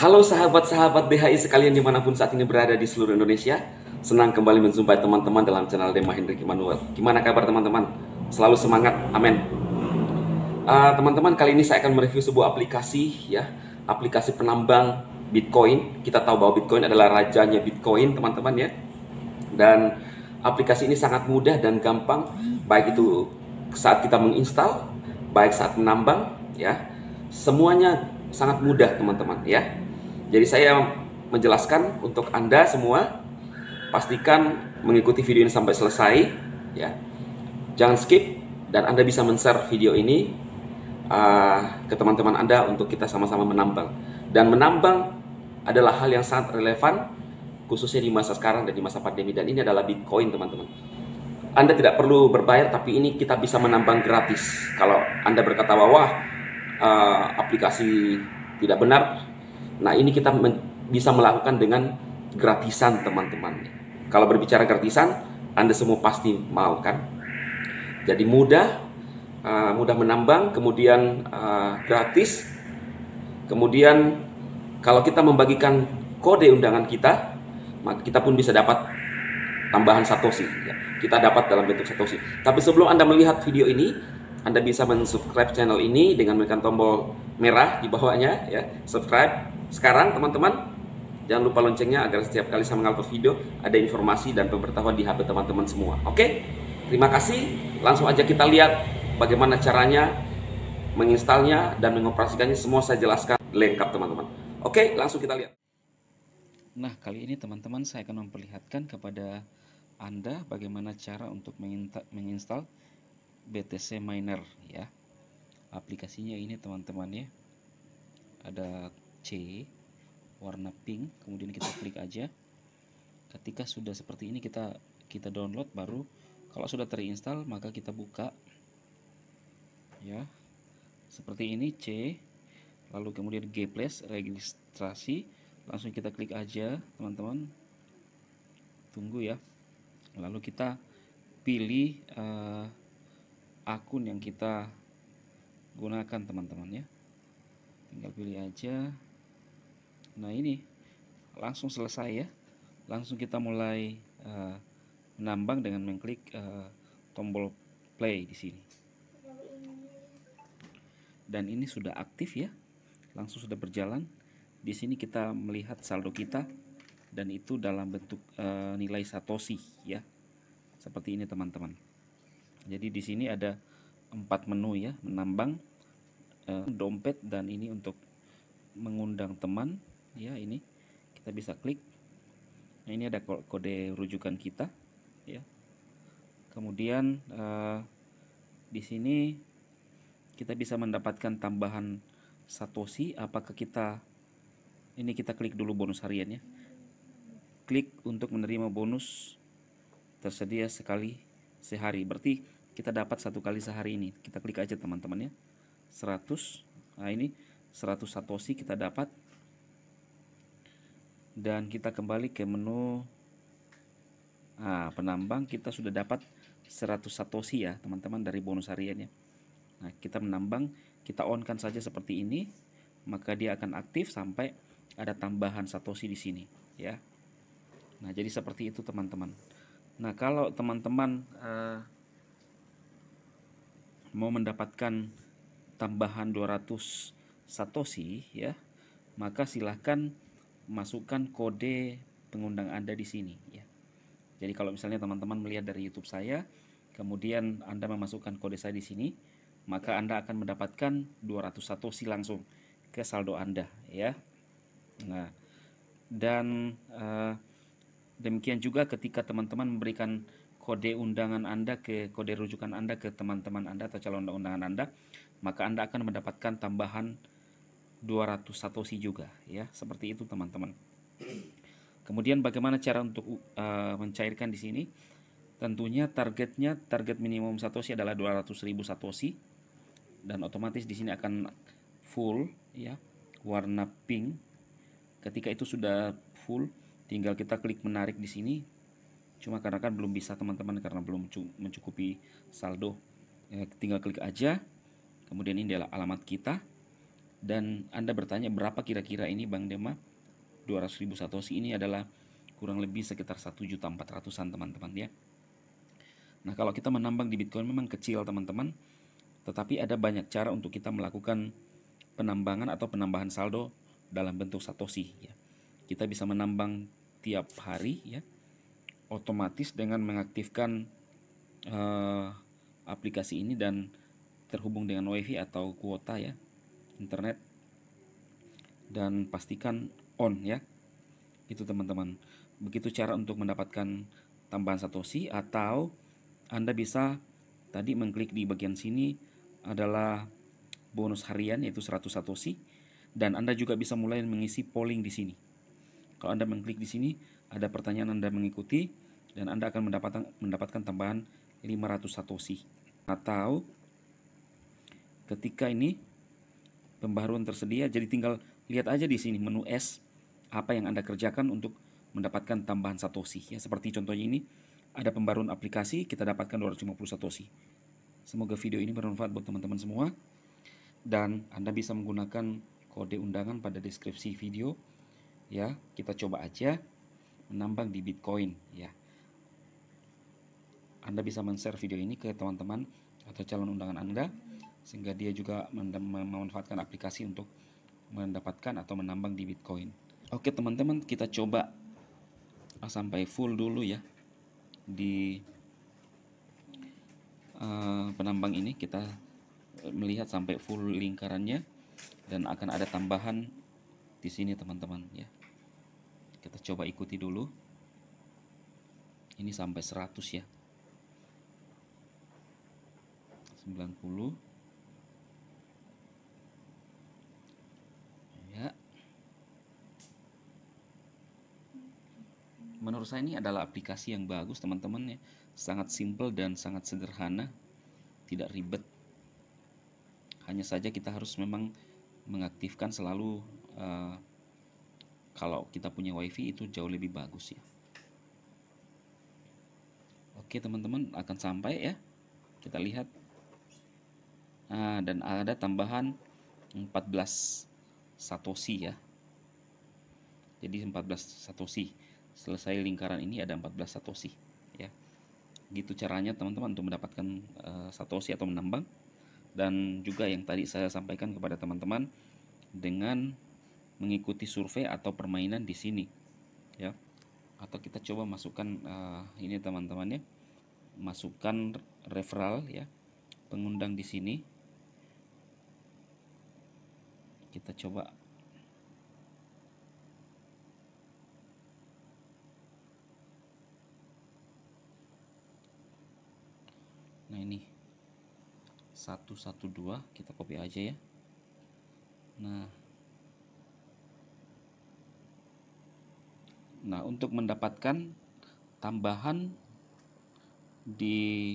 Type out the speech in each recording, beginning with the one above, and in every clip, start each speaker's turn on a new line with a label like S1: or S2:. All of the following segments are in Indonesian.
S1: Halo sahabat-sahabat DHI sekalian dimanapun saat ini berada di seluruh Indonesia Senang kembali menjumpai teman-teman dalam channel Dema Hendrik Immanuel Gimana kabar teman-teman? Selalu semangat, amin teman eh, Teman-teman kali ini saya akan mereview sebuah aplikasi ya Aplikasi penambang Bitcoin Kita tahu bahwa Bitcoin adalah rajanya Bitcoin teman-teman ya Dan aplikasi ini sangat mudah dan gampang Baik itu saat kita menginstal Baik saat menambang ya Semuanya sangat mudah teman-teman ya jadi saya menjelaskan untuk Anda semua pastikan mengikuti video ini sampai selesai ya. Jangan skip dan Anda bisa men-share video ini uh, ke teman-teman Anda untuk kita sama-sama menambang. Dan menambang adalah hal yang sangat relevan khususnya di masa sekarang dan di masa pandemi dan ini adalah Bitcoin teman-teman. Anda tidak perlu berbayar tapi ini kita bisa menambang gratis. Kalau Anda berkata wah uh, aplikasi tidak benar, Nah, ini kita bisa melakukan dengan gratisan, teman-teman. Kalau berbicara gratisan, Anda semua pasti mau kan? Jadi mudah, uh, mudah menambang, kemudian uh, gratis. Kemudian kalau kita membagikan kode undangan kita, maka kita pun bisa dapat tambahan satoshi. Ya. Kita dapat dalam bentuk satoshi. Tapi sebelum Anda melihat video ini, anda bisa mensubscribe channel ini dengan menekan tombol merah di bawahnya ya, subscribe. Sekarang teman-teman jangan lupa loncengnya agar setiap kali saya mengupload video ada informasi dan pemberitahuan di HP teman-teman semua. Oke? Terima kasih. Langsung aja kita lihat bagaimana caranya menginstalnya dan mengoperasikannya semua saya jelaskan lengkap teman-teman. Oke, langsung kita lihat. Nah, kali ini teman-teman saya akan memperlihatkan kepada Anda bagaimana cara untuk menginstal BTC Miner ya aplikasinya ini teman-teman ya ada C warna pink kemudian kita klik aja ketika sudah seperti ini kita kita download baru kalau sudah terinstall maka kita buka ya seperti ini C lalu kemudian G plus registrasi langsung kita klik aja teman-teman tunggu ya lalu kita pilih uh, akun yang kita gunakan teman-teman ya tinggal pilih aja nah ini langsung selesai ya langsung kita mulai uh, menambang dengan mengklik uh, tombol play di sini dan ini sudah aktif ya langsung sudah berjalan di sini kita melihat saldo kita dan itu dalam bentuk uh, nilai satoshi ya seperti ini teman-teman jadi di sini ada empat menu ya menambang eh, dompet dan ini untuk mengundang teman ya ini kita bisa klik nah, ini ada kode rujukan kita ya kemudian eh, di sini kita bisa mendapatkan tambahan satoshi apakah kita ini kita klik dulu bonus harian ya klik untuk menerima bonus tersedia sekali sehari. Berarti kita dapat satu kali sehari ini. Kita klik aja teman-teman ya. 100. Nah, ini 100 satoshi kita dapat. Dan kita kembali ke menu nah, penambang kita sudah dapat 100 satoshi ya, teman-teman dari bonus hariannya Nah, kita menambang, kita on kan saja seperti ini, maka dia akan aktif sampai ada tambahan satoshi di sini ya. Nah, jadi seperti itu teman-teman. Nah, kalau teman-teman uh, mau mendapatkan tambahan 200 satoshi ya, maka silahkan masukkan kode pengundang Anda di sini ya. Jadi kalau misalnya teman-teman melihat dari YouTube saya, kemudian Anda memasukkan kode saya di sini, maka Anda akan mendapatkan 200 satoshi langsung ke saldo Anda ya. Nah, dan uh, Demikian juga ketika teman-teman memberikan kode undangan Anda ke kode rujukan Anda ke teman-teman Anda atau calon undangan Anda, maka Anda akan mendapatkan tambahan 200 satoshi juga ya, seperti itu teman-teman. Kemudian bagaimana cara untuk uh, mencairkan di sini? Tentunya targetnya target minimum satoshi adalah 200.000 satoshi dan otomatis di sini akan full ya, warna pink. Ketika itu sudah full, tinggal kita klik menarik di sini cuma karena kan belum bisa teman-teman karena belum mencukupi saldo eh, tinggal klik aja kemudian ini adalah alamat kita dan Anda bertanya berapa kira-kira ini Bang Dema 200.000 satoshi ini adalah kurang lebih sekitar 1.400-an teman-teman ya Nah kalau kita menambang di Bitcoin memang kecil teman-teman tetapi ada banyak cara untuk kita melakukan penambangan atau penambahan saldo dalam bentuk satoshi ya kita bisa menambang tiap hari ya otomatis dengan mengaktifkan uh, aplikasi ini dan terhubung dengan WiFi atau kuota ya internet dan pastikan on ya itu teman-teman begitu cara untuk mendapatkan tambahan satoshi atau anda bisa tadi mengklik di bagian sini adalah bonus harian yaitu 100 satoshi dan Anda juga bisa mulai mengisi polling di sini. Kalau Anda mengklik di sini, ada pertanyaan Anda mengikuti dan Anda akan mendapatkan mendapatkan tambahan 500 satoshi. Atau ketika ini pembaruan tersedia, jadi tinggal lihat aja di sini menu S apa yang Anda kerjakan untuk mendapatkan tambahan satoshi ya. Seperti contohnya ini, ada pembaruan aplikasi kita dapatkan 250 satoshi. Semoga video ini bermanfaat buat teman-teman semua dan Anda bisa menggunakan kode undangan pada deskripsi video ya kita coba aja menambang di Bitcoin ya Anda bisa men-share video ini ke teman-teman atau calon undangan Anda sehingga dia juga memanfaatkan aplikasi untuk mendapatkan atau menambang di Bitcoin oke teman-teman kita coba sampai full dulu ya di uh, penambang ini kita melihat sampai full lingkarannya dan akan ada tambahan di sini teman-teman ya kita coba ikuti dulu ini sampai 100 ya 90 ya menurut saya ini adalah aplikasi yang bagus teman-teman ya sangat simple dan sangat sederhana tidak ribet hanya saja kita harus memang mengaktifkan selalu uh, kalau kita punya wifi itu jauh lebih bagus ya oke teman-teman akan sampai ya kita lihat nah, dan ada tambahan 14 satoshi ya jadi 14 satoshi selesai lingkaran ini ada 14 satoshi ya gitu caranya teman-teman untuk mendapatkan uh, satoshi atau menambang dan juga yang tadi saya sampaikan kepada teman-teman dengan mengikuti survei atau permainan di sini ya atau kita coba masukkan uh, ini teman-teman ya masukkan referral ya pengundang di sini kita coba nah ini 112 kita copy aja ya nah Nah, untuk mendapatkan tambahan di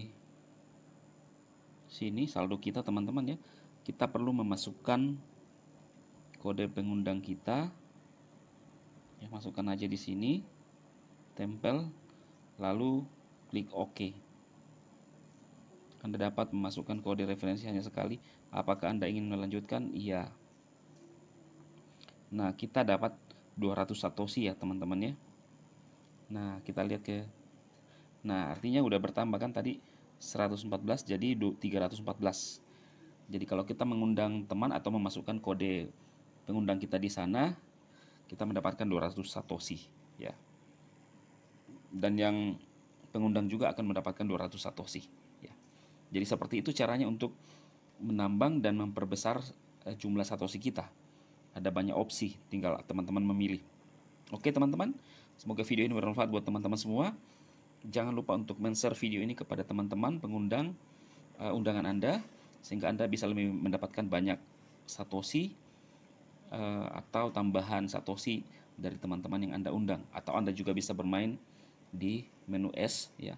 S1: sini saldo kita teman-teman ya, kita perlu memasukkan kode pengundang kita. Ya, masukkan aja di sini, tempel, lalu klik OK. Anda dapat memasukkan kode referensi hanya sekali. Apakah Anda ingin melanjutkan? Iya. Nah, kita dapat 200 satoshi ya, teman-teman ya. Nah, kita lihat ke. Nah, artinya udah bertambah kan tadi 114 jadi 314. Jadi kalau kita mengundang teman atau memasukkan kode pengundang kita di sana, kita mendapatkan 200 satoshi ya. Dan yang pengundang juga akan mendapatkan 200 satoshi ya. Jadi seperti itu caranya untuk menambang dan memperbesar eh, jumlah satoshi kita. Ada banyak opsi, tinggal teman-teman memilih. Oke, teman-teman. Semoga video ini bermanfaat buat teman-teman semua. Jangan lupa untuk men-share video ini kepada teman-teman pengundang uh, undangan Anda sehingga Anda bisa lebih mendapatkan banyak satoshi uh, eh, atau tambahan satoshi dari teman-teman yang Anda undang atau Anda juga bisa bermain di menu S ya.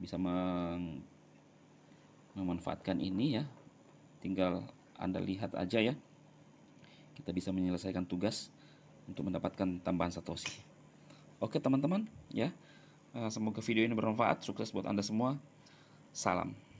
S1: Bisa meng memanfaatkan ini ya. Tinggal Anda lihat aja ya. Kita bisa menyelesaikan tugas untuk mendapatkan tambahan satoshi. Oke teman-teman ya. Eh, semoga video ini bermanfaat. Sukses buat Anda semua. Salam.